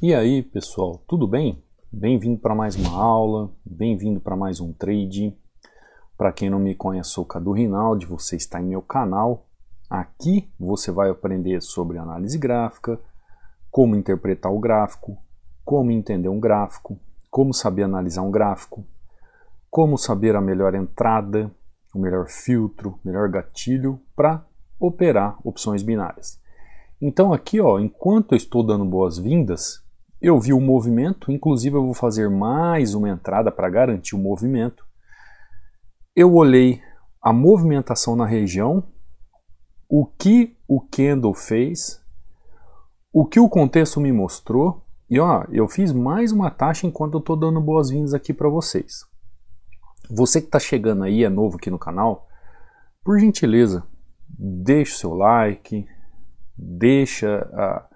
E aí, pessoal, tudo bem? Bem-vindo para mais uma aula, bem-vindo para mais um trade. Para quem não me conhece, sou Cadu Rinaldi, você está em meu canal. Aqui você vai aprender sobre análise gráfica, como interpretar o gráfico, como entender um gráfico, como saber analisar um gráfico, como saber a melhor entrada, o melhor filtro, o melhor gatilho para operar opções binárias. Então aqui, ó, enquanto eu estou dando boas-vindas, eu vi o movimento, inclusive eu vou fazer mais uma entrada para garantir o movimento. Eu olhei a movimentação na região, o que o candle fez, o que o contexto me mostrou. E ó, eu fiz mais uma taxa enquanto eu estou dando boas-vindas aqui para vocês. Você que está chegando aí, é novo aqui no canal, por gentileza, deixa o seu like, deixa a,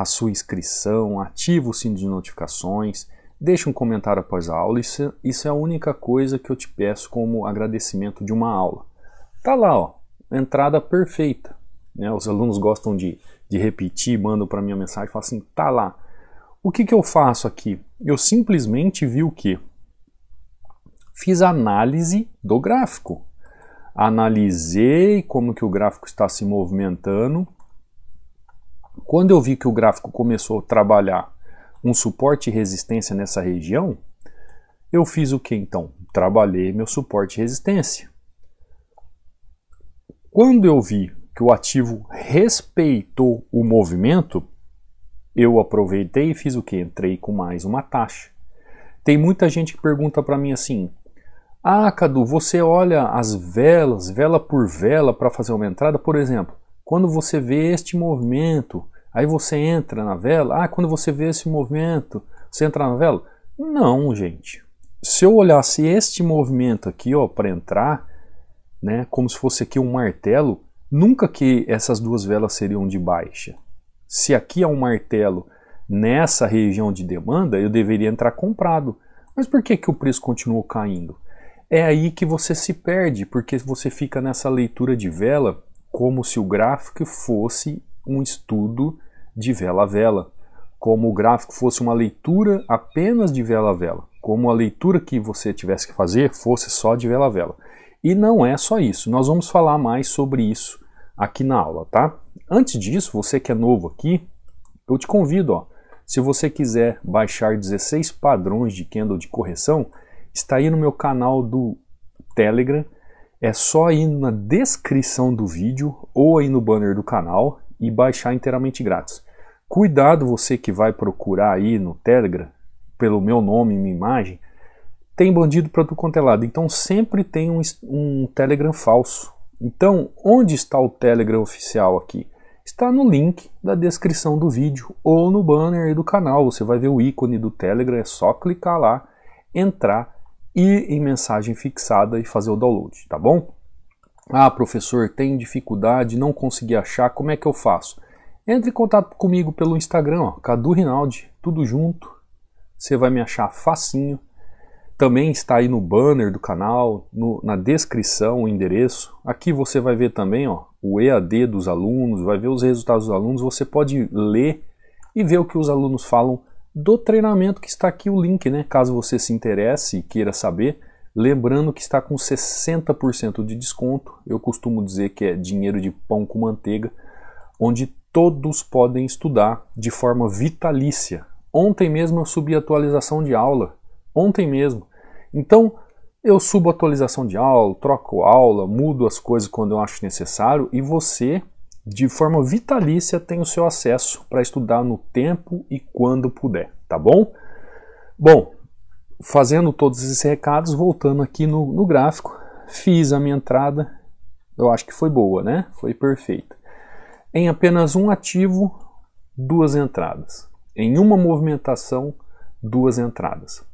a sua inscrição, ativa o sino de notificações, deixe um comentário após a aula. Isso, é, isso é a única coisa que eu te peço como agradecimento de uma aula. Tá lá, ó, entrada perfeita. Né? Os alunos gostam de, de repetir, mandam para minha mensagem e falam assim: tá lá. O que, que eu faço aqui? Eu simplesmente vi o que? Fiz análise do gráfico. Analisei como que o gráfico está se movimentando quando eu vi que o gráfico começou a trabalhar um suporte e resistência nessa região, eu fiz o que então? Trabalhei meu suporte e resistência. Quando eu vi que o ativo respeitou o movimento, eu aproveitei e fiz o que? Entrei com mais uma taxa. Tem muita gente que pergunta para mim assim: Ah, Cadu, você olha as velas, vela por vela, para fazer uma entrada? Por exemplo, quando você vê este movimento, Aí você entra na vela. Ah, quando você vê esse movimento, você entra na vela? Não, gente. Se eu olhasse este movimento aqui, ó, para entrar, né, como se fosse aqui um martelo, nunca que essas duas velas seriam de baixa. Se aqui é um martelo nessa região de demanda, eu deveria entrar comprado. Mas por que, que o preço continuou caindo? É aí que você se perde, porque você fica nessa leitura de vela como se o gráfico fosse um estudo de vela a vela, como o gráfico fosse uma leitura apenas de vela a vela, como a leitura que você tivesse que fazer fosse só de vela a vela. E não é só isso, nós vamos falar mais sobre isso aqui na aula, tá? Antes disso, você que é novo aqui, eu te convido, ó, se você quiser baixar 16 padrões de candle de correção, está aí no meu canal do Telegram, é só ir na descrição do vídeo ou aí no banner do canal e baixar inteiramente grátis. Cuidado você que vai procurar aí no Telegram, pelo meu nome e minha imagem, tem bandido para tu quanto é lado. Então sempre tem um, um Telegram falso. Então, onde está o Telegram oficial aqui? Está no link da descrição do vídeo ou no banner do canal. Você vai ver o ícone do Telegram, é só clicar lá, entrar, ir em mensagem fixada e fazer o download, tá bom? Ah, professor, tem dificuldade, não consegui achar, como é que eu faço? Entre em contato comigo pelo Instagram, ó, Cadu Rinaldi, tudo junto. Você vai me achar facinho. Também está aí no banner do canal, no, na descrição o endereço. Aqui você vai ver também ó, o EAD dos alunos, vai ver os resultados dos alunos. Você pode ler e ver o que os alunos falam do treinamento que está aqui o link, né? Caso você se interesse e queira saber. Lembrando que está com 60% de desconto. Eu costumo dizer que é dinheiro de pão com manteiga, onde todos podem estudar de forma vitalícia. Ontem mesmo eu subi atualização de aula. Ontem mesmo. Então, eu subo atualização de aula, troco aula, mudo as coisas quando eu acho necessário e você, de forma vitalícia, tem o seu acesso para estudar no tempo e quando puder, tá bom? Bom, fazendo todos esses recados, voltando aqui no, no gráfico, fiz a minha entrada, eu acho que foi boa, né? Foi perfeita em apenas um ativo, duas entradas. Em uma movimentação, duas entradas.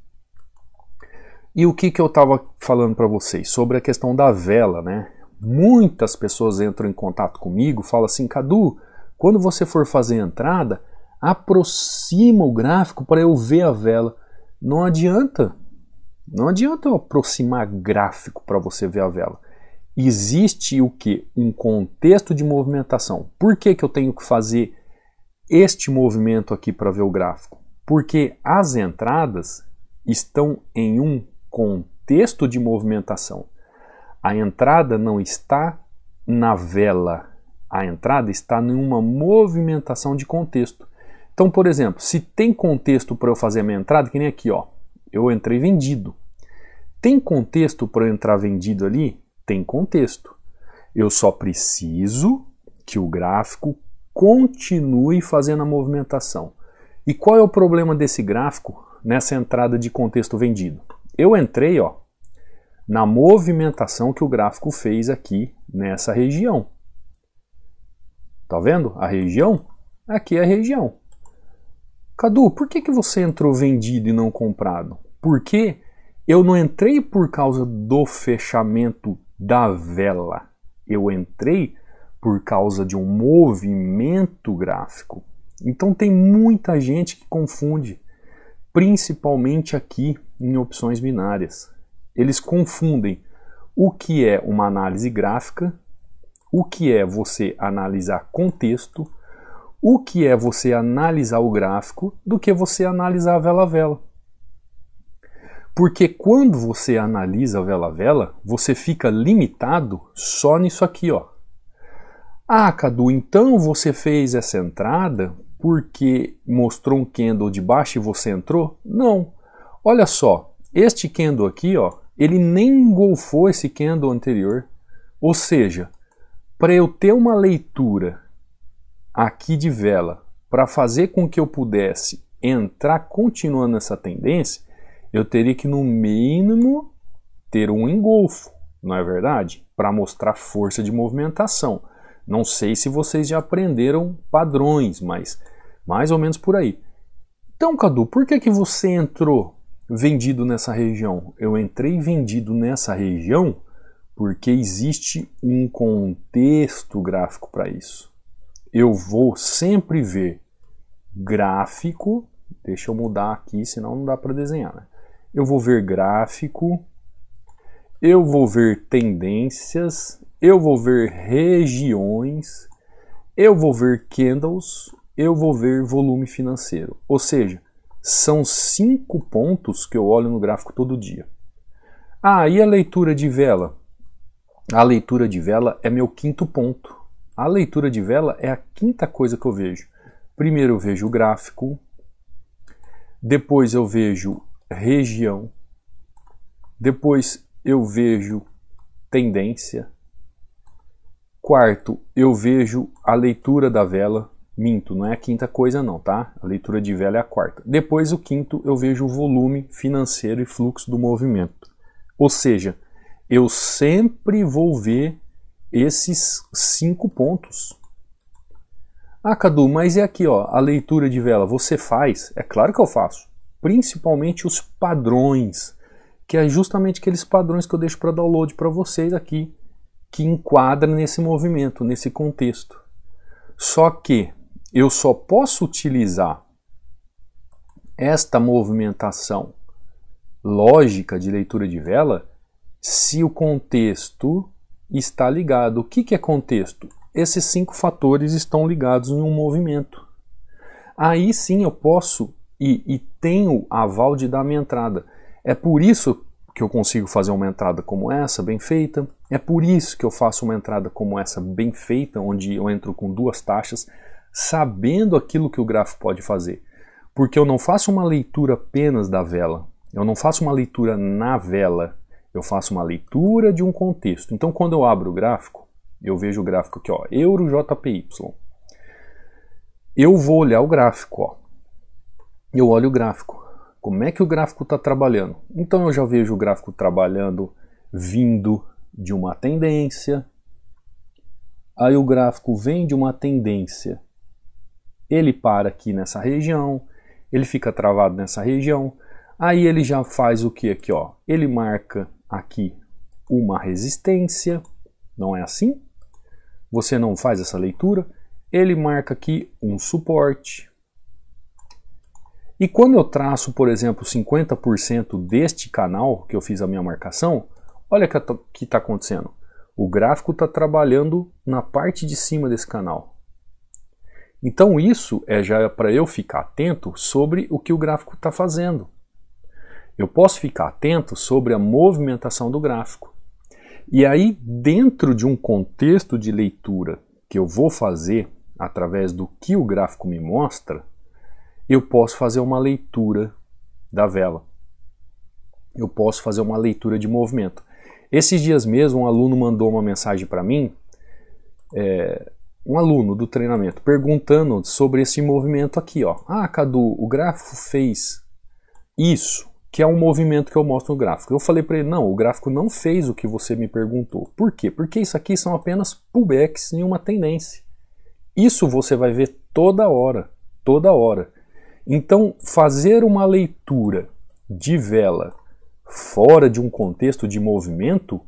E o que, que eu estava falando para vocês sobre a questão da vela, né? Muitas pessoas entram em contato comigo, falam assim, Cadu, quando você for fazer a entrada, aproxima o gráfico para eu ver a vela. Não adianta, não adianta eu aproximar gráfico para você ver a vela existe o que? Um contexto de movimentação. Por que, que eu tenho que fazer este movimento aqui para ver o gráfico? Porque as entradas estão em um contexto de movimentação. A entrada não está na vela, a entrada está em uma movimentação de contexto. Então, por exemplo, se tem contexto para eu fazer minha entrada, que nem aqui, ó, eu entrei vendido. Tem contexto para eu entrar vendido ali? tem contexto. Eu só preciso que o gráfico continue fazendo a movimentação. E qual é o problema desse gráfico nessa entrada de contexto vendido? Eu entrei ó, na movimentação que o gráfico fez aqui nessa região. Tá vendo? A região? Aqui é a região. Cadu, por que, que você entrou vendido e não comprado? Porque eu não entrei por causa do fechamento da vela. Eu entrei por causa de um movimento gráfico. Então tem muita gente que confunde, principalmente aqui em opções binárias. Eles confundem o que é uma análise gráfica, o que é você analisar contexto, o que é você analisar o gráfico, do que você analisar a vela-vela. Porque quando você analisa vela a vela, você fica limitado só nisso aqui, ó. Ah, Cadu, então você fez essa entrada porque mostrou um candle de baixo e você entrou? Não. Olha só, este candle aqui, ó, ele nem engolfou esse candle anterior. Ou seja, para eu ter uma leitura aqui de vela, para fazer com que eu pudesse entrar continuando essa tendência, eu teria que, no mínimo, ter um engolfo, não é verdade? Para mostrar força de movimentação. Não sei se vocês já aprenderam padrões, mas mais ou menos por aí. Então, Cadu, por que, que você entrou vendido nessa região? Eu entrei vendido nessa região porque existe um contexto gráfico para isso. Eu vou sempre ver gráfico. Deixa eu mudar aqui, senão não dá para desenhar. Né? eu vou ver gráfico, eu vou ver tendências, eu vou ver regiões, eu vou ver candles, eu vou ver volume financeiro. Ou seja, são cinco pontos que eu olho no gráfico todo dia. Ah, e a leitura de vela? A leitura de vela é meu quinto ponto. A leitura de vela é a quinta coisa que eu vejo. Primeiro eu vejo o gráfico, depois eu vejo região. Depois eu vejo tendência. Quarto, eu vejo a leitura da vela. Minto, não é a quinta coisa não, tá? A leitura de vela é a quarta. Depois, o quinto, eu vejo o volume financeiro e fluxo do movimento. Ou seja, eu sempre vou ver esses cinco pontos. Ah, Cadu, mas e é aqui, ó, a leitura de vela, você faz? É claro que eu faço principalmente os padrões, que é justamente aqueles padrões que eu deixo para download para vocês aqui, que enquadra nesse movimento, nesse contexto. Só que eu só posso utilizar esta movimentação lógica de leitura de vela se o contexto está ligado. O que, que é contexto? Esses cinco fatores estão ligados em um movimento. Aí sim eu posso e, e tenho aval de dar minha entrada. É por isso que eu consigo fazer uma entrada como essa, bem feita. É por isso que eu faço uma entrada como essa, bem feita, onde eu entro com duas taxas, sabendo aquilo que o gráfico pode fazer. Porque eu não faço uma leitura apenas da vela, eu não faço uma leitura na vela, eu faço uma leitura de um contexto. Então, quando eu abro o gráfico, eu vejo o gráfico aqui, ó, euro JPY. Eu vou olhar o gráfico, ó eu olho o gráfico. Como é que o gráfico está trabalhando? Então eu já vejo o gráfico trabalhando vindo de uma tendência. Aí o gráfico vem de uma tendência. Ele para aqui nessa região, ele fica travado nessa região. Aí ele já faz o que aqui, ó? Ele marca aqui uma resistência, não é assim? Você não faz essa leitura. Ele marca aqui um suporte, e quando eu traço, por exemplo, 50% deste canal que eu fiz a minha marcação, olha o que está acontecendo. O gráfico está trabalhando na parte de cima desse canal. Então isso é já para eu ficar atento sobre o que o gráfico está fazendo. Eu posso ficar atento sobre a movimentação do gráfico. E aí, dentro de um contexto de leitura que eu vou fazer através do que o gráfico me mostra, eu posso fazer uma leitura da vela. Eu posso fazer uma leitura de movimento. Esses dias mesmo, um aluno mandou uma mensagem para mim, é, um aluno do treinamento, perguntando sobre esse movimento aqui. Ó. Ah, Cadu, o gráfico fez isso, que é um movimento que eu mostro no gráfico. Eu falei para ele, não, o gráfico não fez o que você me perguntou. Por quê? Porque isso aqui são apenas pullbacks em uma tendência. Isso você vai ver toda hora, toda hora. Então, fazer uma leitura de vela fora de um contexto de movimento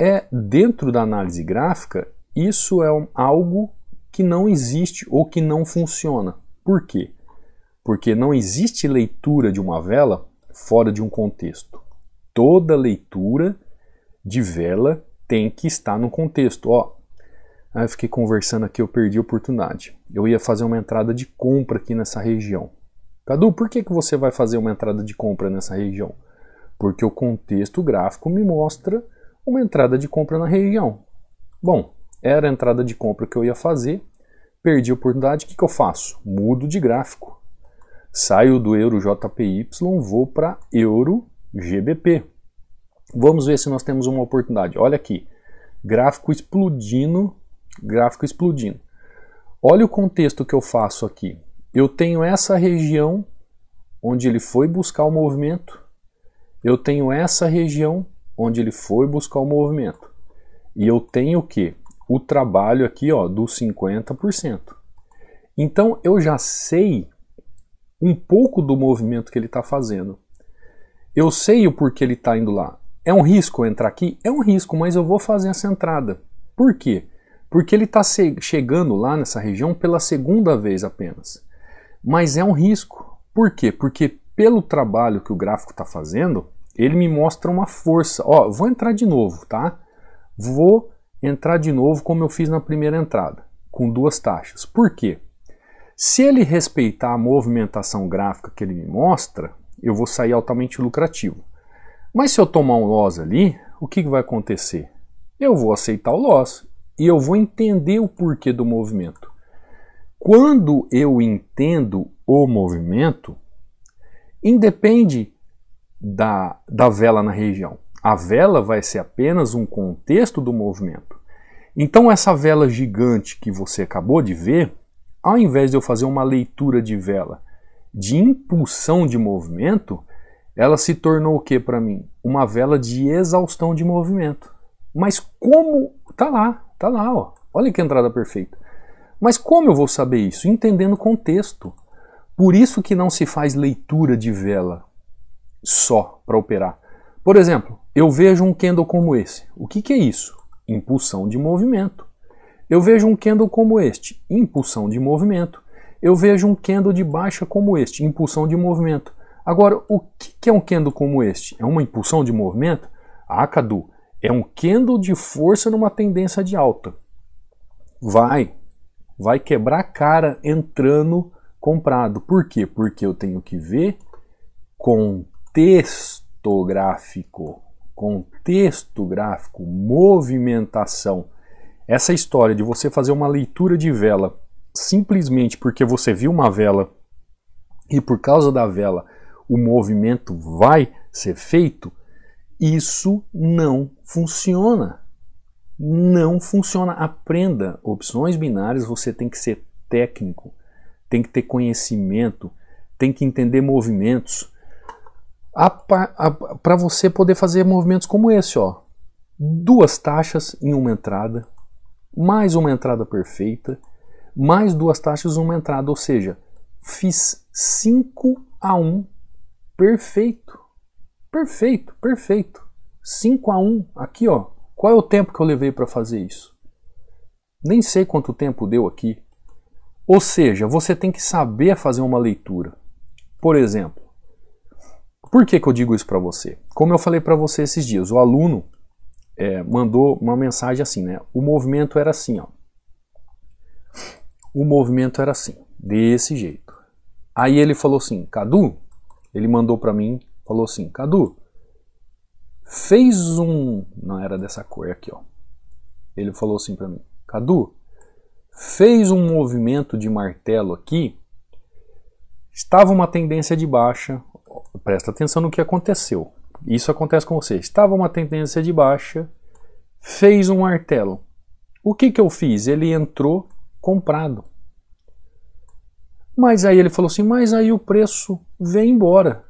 é, dentro da análise gráfica, isso é um, algo que não existe ou que não funciona. Por quê? Porque não existe leitura de uma vela fora de um contexto. Toda leitura de vela tem que estar no contexto. Ó, Aí eu fiquei conversando aqui, eu perdi a oportunidade. Eu ia fazer uma entrada de compra aqui nessa região. Cadu, por que, que você vai fazer uma entrada de compra nessa região? Porque o contexto gráfico me mostra uma entrada de compra na região. Bom, era a entrada de compra que eu ia fazer, perdi a oportunidade, o que, que eu faço? Mudo de gráfico. Saio do euro JPY, vou para euro GBP. Vamos ver se nós temos uma oportunidade. Olha aqui, gráfico explodindo gráfico explodindo. Olha o contexto que eu faço aqui. Eu tenho essa região onde ele foi buscar o movimento, eu tenho essa região onde ele foi buscar o movimento. E eu tenho o que? O trabalho aqui ó, dos 50%. Então eu já sei um pouco do movimento que ele está fazendo. Eu sei o porquê ele está indo lá. É um risco entrar aqui? É um risco, mas eu vou fazer essa entrada. Por quê? porque ele está chegando lá nessa região pela segunda vez apenas. Mas é um risco. Por quê? Porque pelo trabalho que o gráfico está fazendo, ele me mostra uma força. Ó, vou entrar de novo, tá? Vou entrar de novo como eu fiz na primeira entrada, com duas taxas. Por quê? Se ele respeitar a movimentação gráfica que ele me mostra, eu vou sair altamente lucrativo. Mas se eu tomar um loss ali, o que vai acontecer? Eu vou aceitar o loss e eu vou entender o porquê do movimento. Quando eu entendo o movimento, independe da, da vela na região. A vela vai ser apenas um contexto do movimento. Então, essa vela gigante que você acabou de ver, ao invés de eu fazer uma leitura de vela de impulsão de movimento, ela se tornou o que para mim? Uma vela de exaustão de movimento. Mas como. Tá lá, tá lá, ó. Olha que entrada perfeita. Mas como eu vou saber isso? Entendendo o contexto. Por isso que não se faz leitura de vela só para operar. Por exemplo, eu vejo um candle como esse. O que, que é isso? Impulsão de movimento. Eu vejo um candle como este. Impulsão de movimento. Eu vejo um candle de baixa como este. Impulsão de movimento. Agora, o que, que é um candle como este? É uma impulsão de movimento? Ah, Cadu, é um candle de força numa tendência de alta. Vai, vai quebrar a cara entrando comprado. Por quê? Porque eu tenho que ver contexto gráfico. Contexto gráfico, movimentação. Essa história de você fazer uma leitura de vela simplesmente porque você viu uma vela e por causa da vela o movimento vai ser feito isso não funciona. Não funciona. Aprenda opções binárias, você tem que ser técnico, tem que ter conhecimento, tem que entender movimentos para você poder fazer movimentos como esse, ó. Duas taxas em uma entrada, mais uma entrada perfeita, mais duas taxas em uma entrada, ou seja, fiz 5 a 1 perfeito. Perfeito, perfeito. 5 a 1 aqui, ó. Qual é o tempo que eu levei para fazer isso? Nem sei quanto tempo deu aqui. Ou seja, você tem que saber fazer uma leitura. Por exemplo, por que, que eu digo isso para você? Como eu falei para você esses dias, o aluno é, mandou uma mensagem assim, né? O movimento era assim, ó. O movimento era assim, desse jeito. Aí ele falou assim, Cadu, ele mandou para mim falou assim: Cadu, fez um. Não era dessa cor aqui, ó. Ele falou assim para mim: Cadu, fez um movimento de martelo aqui. Estava uma tendência de baixa. Presta atenção no que aconteceu. Isso acontece com você. Estava uma tendência de baixa, fez um martelo. O que, que eu fiz? Ele entrou comprado. Mas aí ele falou assim: mas aí o preço vem embora.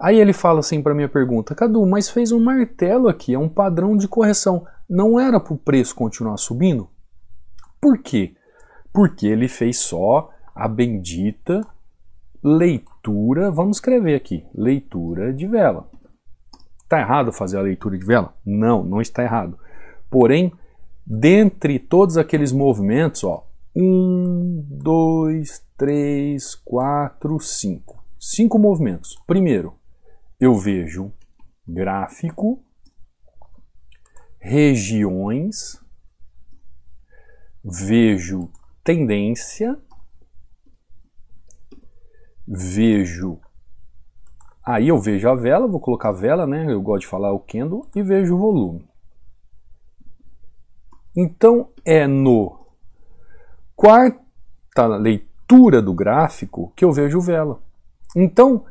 Aí ele fala assim para minha pergunta, Cadu, mas fez um martelo aqui, é um padrão de correção. Não era para o preço continuar subindo? Por quê? Porque ele fez só a bendita leitura, vamos escrever aqui, leitura de vela. Está errado fazer a leitura de vela? Não, não está errado. Porém, dentre todos aqueles movimentos, ó, um, dois, três, quatro, cinco. Cinco movimentos. Primeiro, eu vejo gráfico, regiões, vejo tendência, vejo. Aí eu vejo a vela, vou colocar a vela, né? Eu gosto de falar o candle, e vejo o volume. Então é no quarta leitura do gráfico que eu vejo vela. Então,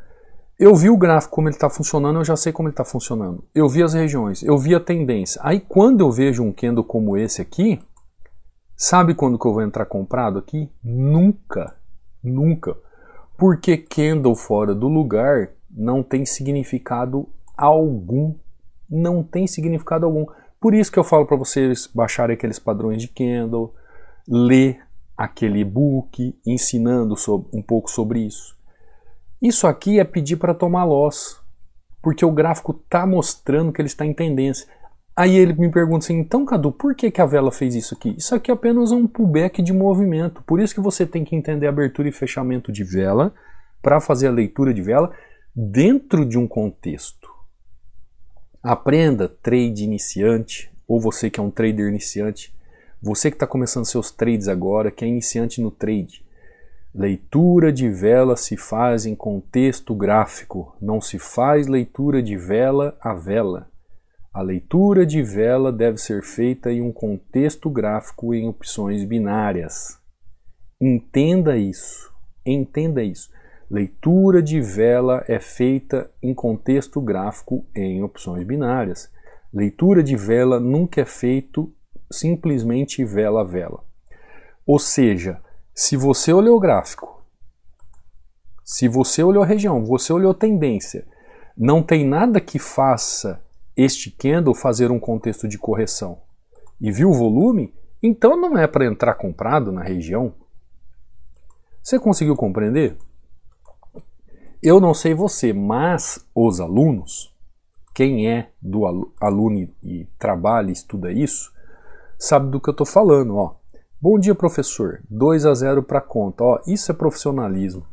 eu vi o gráfico como ele está funcionando, eu já sei como ele está funcionando. Eu vi as regiões, eu vi a tendência. Aí quando eu vejo um candle como esse aqui, sabe quando que eu vou entrar comprado aqui? Nunca, nunca. Porque candle fora do lugar não tem significado algum. Não tem significado algum. Por isso que eu falo para vocês baixarem aqueles padrões de candle, ler aquele e-book ensinando um pouco sobre isso isso aqui é pedir para tomar loss, porque o gráfico está mostrando que ele está em tendência. Aí ele me pergunta assim, então Cadu, por que, que a vela fez isso aqui? Isso aqui é apenas um pullback de movimento, por isso que você tem que entender abertura e fechamento de vela para fazer a leitura de vela dentro de um contexto. Aprenda, trade iniciante, ou você que é um trader iniciante, você que está começando seus trades agora, que é iniciante no trade, Leitura de vela se faz em contexto gráfico, não se faz leitura de vela a vela. A leitura de vela deve ser feita em um contexto gráfico em opções binárias. Entenda isso. Entenda isso. Leitura de vela é feita em contexto gráfico em opções binárias. Leitura de vela nunca é feito simplesmente vela a vela. Ou seja, se você olhou o gráfico, se você olhou a região, você olhou a tendência, não tem nada que faça este candle fazer um contexto de correção e viu o volume, então não é para entrar comprado na região. Você conseguiu compreender? Eu não sei você, mas os alunos, quem é do aluno e trabalha e estuda isso, sabe do que eu estou falando. Ó. Bom dia, professor. 2 a 0 para conta. Ó, isso é profissionalismo.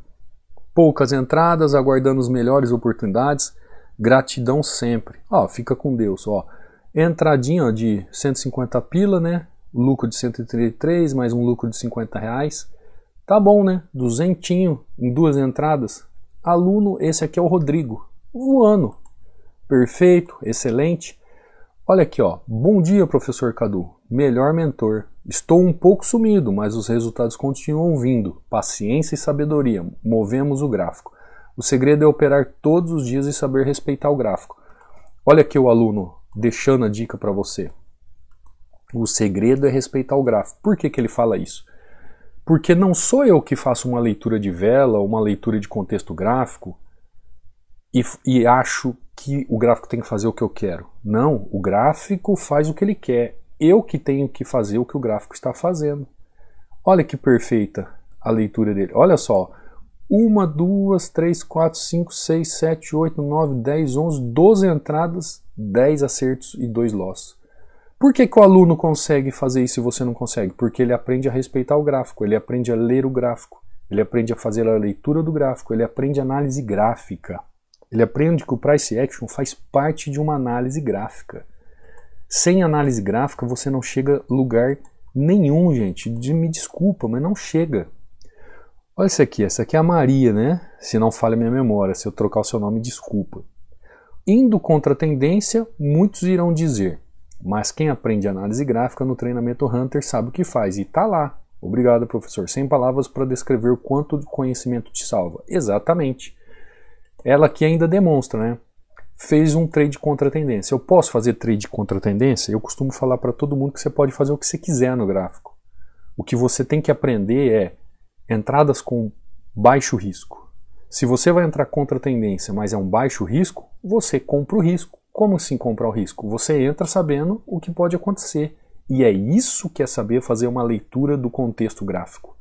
Poucas entradas, aguardando as melhores oportunidades. Gratidão sempre. Ó, fica com Deus, ó. Entradinha de 150 pila, né? Lucro de 133, mais um lucro de 50 reais. Tá bom, né? Duzentinho em duas entradas. Aluno, esse aqui é o Rodrigo. Um ano. Perfeito, excelente. Olha aqui, ó. Bom dia, professor Cadu. Melhor mentor. Estou um pouco sumido, mas os resultados continuam vindo. Paciência e sabedoria. Movemos o gráfico. O segredo é operar todos os dias e saber respeitar o gráfico. Olha aqui o aluno deixando a dica para você. O segredo é respeitar o gráfico. Por que, que ele fala isso? Porque não sou eu que faço uma leitura de vela, uma leitura de contexto gráfico e, e acho que o gráfico tem que fazer o que eu quero. Não, o gráfico faz o que ele quer. Eu que tenho que fazer o que o gráfico está fazendo. Olha que perfeita a leitura dele. Olha só. 1, 2, 3, 4, 5, 6, 7, 8, 9, 10, 11, 12 entradas, 10 acertos e 2 loss. Por que, que o aluno consegue fazer isso e você não consegue? Porque ele aprende a respeitar o gráfico, ele aprende a ler o gráfico, ele aprende a fazer a leitura do gráfico, ele aprende análise gráfica. Ele aprende que o price action faz parte de uma análise gráfica. Sem análise gráfica você não chega lugar nenhum, gente. De, me desculpa, mas não chega. Olha isso aqui, essa aqui é a Maria, né? Se não falha minha memória, se eu trocar o seu nome, desculpa. Indo contra a tendência, muitos irão dizer, mas quem aprende análise gráfica no treinamento Hunter sabe o que faz e está lá. Obrigado, professor. Sem palavras para descrever o quanto conhecimento te salva. Exatamente ela aqui ainda demonstra, né? Fez um trade contra a tendência. Eu posso fazer trade contra a tendência? Eu costumo falar para todo mundo que você pode fazer o que você quiser no gráfico. O que você tem que aprender é entradas com baixo risco. Se você vai entrar contra a tendência, mas é um baixo risco, você compra o risco. Como assim comprar o risco? Você entra sabendo o que pode acontecer. E é isso que é saber fazer uma leitura do contexto gráfico.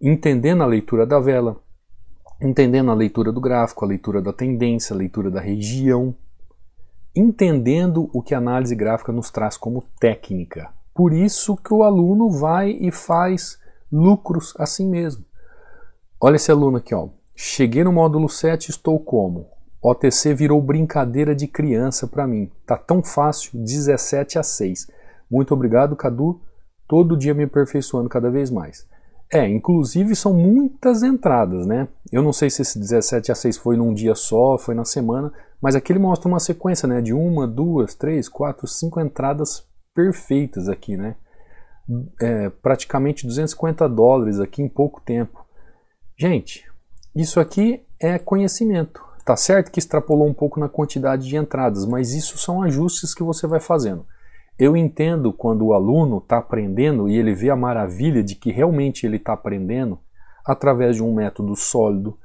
Entendendo a leitura da vela, entendendo a leitura do gráfico, a leitura da tendência, a leitura da região, entendendo o que a análise gráfica nos traz como técnica. Por isso que o aluno vai e faz lucros assim mesmo. Olha esse aluno aqui, ó. Cheguei no módulo 7, estou como? OTC virou brincadeira de criança para mim. Tá tão fácil, 17 a 6. Muito obrigado, Cadu. Todo dia me aperfeiçoando cada vez mais. É, inclusive são muitas entradas, né? Eu não sei se esse 17 a 6 foi num dia só, foi na semana, mas aqui ele mostra uma sequência, né? De uma, duas, três, quatro, cinco entradas perfeitas aqui, né? É, praticamente 250 dólares aqui em pouco tempo. Gente, isso aqui é conhecimento. Tá certo que extrapolou um pouco na quantidade de entradas, mas isso são ajustes que você vai fazendo. Eu entendo quando o aluno está aprendendo e ele vê a maravilha de que realmente ele está aprendendo através de um método sólido,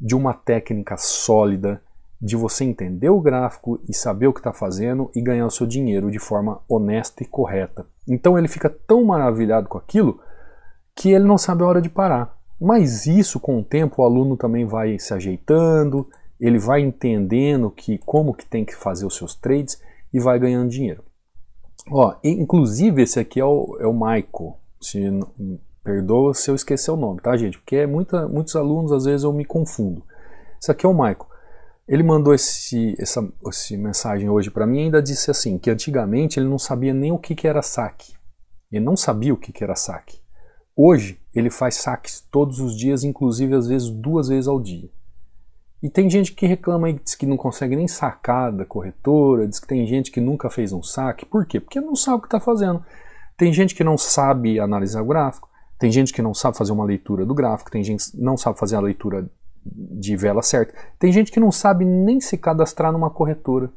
de uma técnica sólida, de você entender o gráfico e saber o que está fazendo e ganhar o seu dinheiro de forma honesta e correta. Então ele fica tão maravilhado com aquilo que ele não sabe a hora de parar. Mas isso com o tempo o aluno também vai se ajeitando, ele vai entendendo que como que tem que fazer os seus trades e vai ganhando dinheiro. Ó, inclusive esse aqui é o, é o Maico. Se, perdoa se eu esquecer o nome, tá, gente? Porque é muita, muitos alunos, às vezes, eu me confundo. Esse aqui é o Maico. Ele mandou esse, essa esse mensagem hoje para mim e ainda disse assim, que antigamente ele não sabia nem o que, que era saque. Ele não sabia o que, que era saque. Hoje, ele faz saques todos os dias, inclusive às vezes duas vezes ao dia. E tem gente que reclama e diz que não consegue nem sacar da corretora, diz que tem gente que nunca fez um saque. Por quê? Porque não sabe o que está fazendo. Tem gente que não sabe analisar o gráfico, tem gente que não sabe fazer uma leitura do gráfico, tem gente que não sabe fazer a leitura de vela certa, tem gente que não sabe nem se cadastrar numa corretora,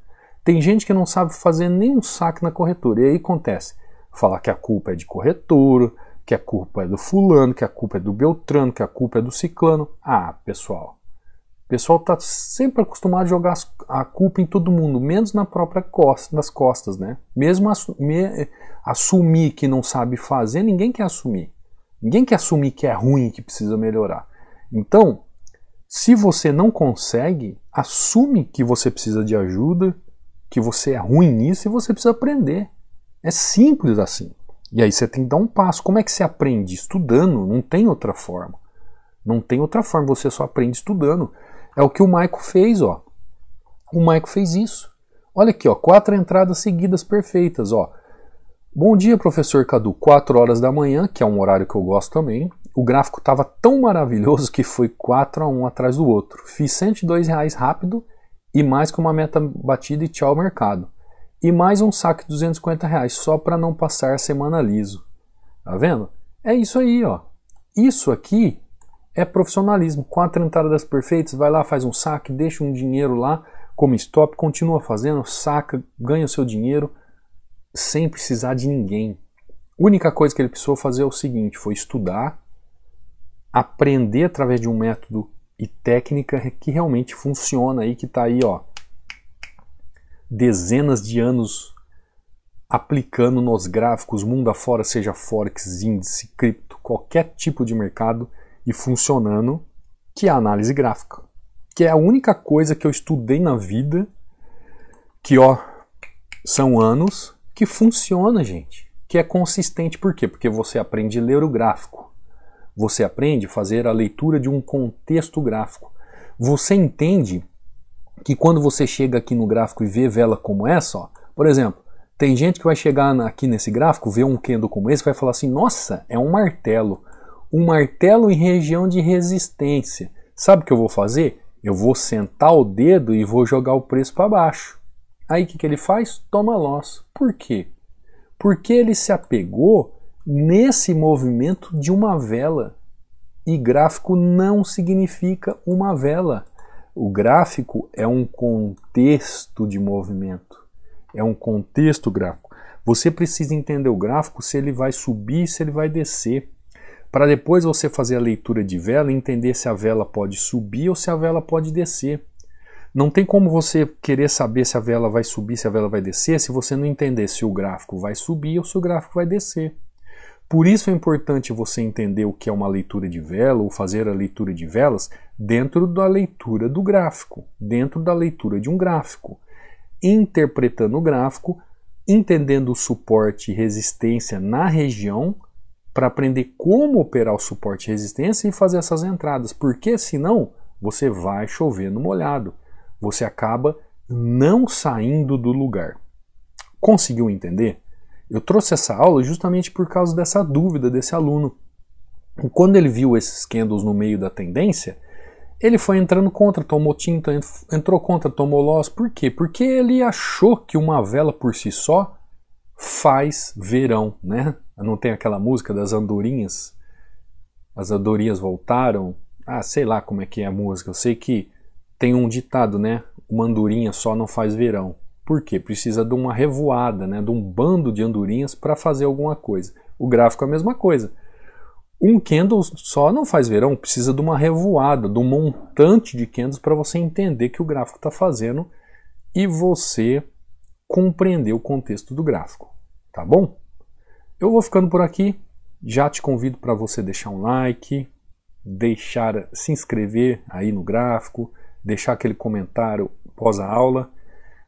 tem gente que não sabe fazer nenhum saque na corretora. E aí acontece, falar que a culpa é de corretora, que a culpa é do fulano, que a culpa é do Beltrano, que a culpa é do ciclano. Ah, pessoal, pessoal está sempre acostumado a jogar a culpa em todo mundo, menos na própria costa, nas costas, né? Mesmo assumir, assumir que não sabe fazer, ninguém quer assumir. Ninguém quer assumir que é ruim, que precisa melhorar. Então, se você não consegue, assume que você precisa de ajuda, que você é ruim nisso e você precisa aprender. É simples assim. E aí você tem que dar um passo. Como é que você aprende? Estudando, não tem outra forma. Não tem outra forma, você só aprende estudando. É o que o Maico fez, ó. O Maico fez isso. Olha aqui, ó, quatro entradas seguidas perfeitas, ó. Bom dia, professor Cadu. 4 horas da manhã, que é um horário que eu gosto também. O gráfico estava tão maravilhoso que foi 4 a 1 atrás do outro. Fiz 102 reais rápido e mais que uma meta batida e tchau mercado. E mais um saque de 250 reais só para não passar a semana liso. Tá vendo? É isso aí, ó. Isso aqui é profissionalismo. Com a trantada das perfeitas, vai lá, faz um saque, deixa um dinheiro lá como stop, continua fazendo, saca, ganha o seu dinheiro sem precisar de ninguém. A única coisa que ele precisou fazer é o seguinte: foi estudar, aprender através de um método e técnica que realmente funciona aí, que está aí, ó, dezenas de anos aplicando nos gráficos, mundo afora, seja Forex, índice, cripto, qualquer tipo de mercado e funcionando, que é a análise gráfica, que é a única coisa que eu estudei na vida, que ó, são anos, que funciona, gente, que é consistente. Por quê? Porque você aprende a ler o gráfico, você aprende a fazer a leitura de um contexto gráfico. Você entende que quando você chega aqui no gráfico e vê vela como essa, ó, por exemplo, tem gente que vai chegar aqui nesse gráfico, ver um Kendo como esse, vai falar assim: nossa, é um martelo um martelo em região de resistência. Sabe o que eu vou fazer? Eu vou sentar o dedo e vou jogar o preço para baixo. Aí o que, que ele faz? Toma loss. Por quê? Porque ele se apegou nesse movimento de uma vela. E gráfico não significa uma vela. O gráfico é um contexto de movimento. É um contexto gráfico. Você precisa entender o gráfico se ele vai subir, se ele vai descer para depois você fazer a leitura de vela e entender se a vela pode subir ou se a vela pode descer. Não tem como você querer saber se a vela vai subir, se a vela vai descer, se você não entender se o gráfico vai subir ou se o gráfico vai descer. Por isso é importante você entender o que é uma leitura de vela ou fazer a leitura de velas dentro da leitura do gráfico, dentro da leitura de um gráfico. Interpretando o gráfico, entendendo o suporte e resistência na região para aprender como operar o suporte e resistência e fazer essas entradas, porque senão você vai chover no molhado. Você acaba não saindo do lugar. Conseguiu entender? Eu trouxe essa aula justamente por causa dessa dúvida desse aluno. Quando ele viu esses candles no meio da tendência, ele foi entrando contra, tomou tinta, entrou contra, tomou loss. Por quê? Porque ele achou que uma vela por si só faz verão, né? Não tem aquela música das andorinhas? As andorinhas voltaram? Ah, sei lá como é que é a música. Eu sei que tem um ditado, né? Uma andorinha só não faz verão. Por quê? Precisa de uma revoada, né? De um bando de andorinhas para fazer alguma coisa. O gráfico é a mesma coisa. Um candle só não faz verão, precisa de uma revoada, de um montante de candles para você entender que o gráfico está fazendo e você compreender o contexto do gráfico, tá bom? Eu vou ficando por aqui. Já te convido para você deixar um like, deixar se inscrever aí no gráfico, deixar aquele comentário pós a aula.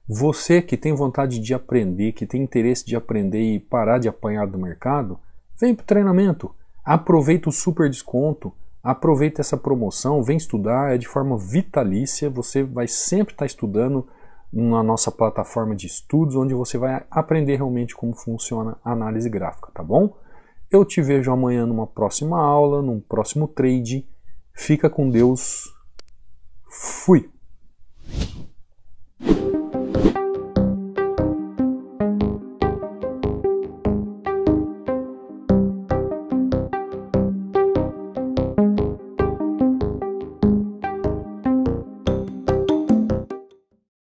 Você que tem vontade de aprender, que tem interesse de aprender e parar de apanhar do mercado, vem para o treinamento. Aproveita o super desconto, aproveita essa promoção, vem estudar, é de forma vitalícia, você vai sempre estar tá estudando na nossa plataforma de estudos, onde você vai aprender realmente como funciona a análise gráfica, tá bom? Eu te vejo amanhã numa próxima aula, num próximo trade. Fica com Deus. Fui!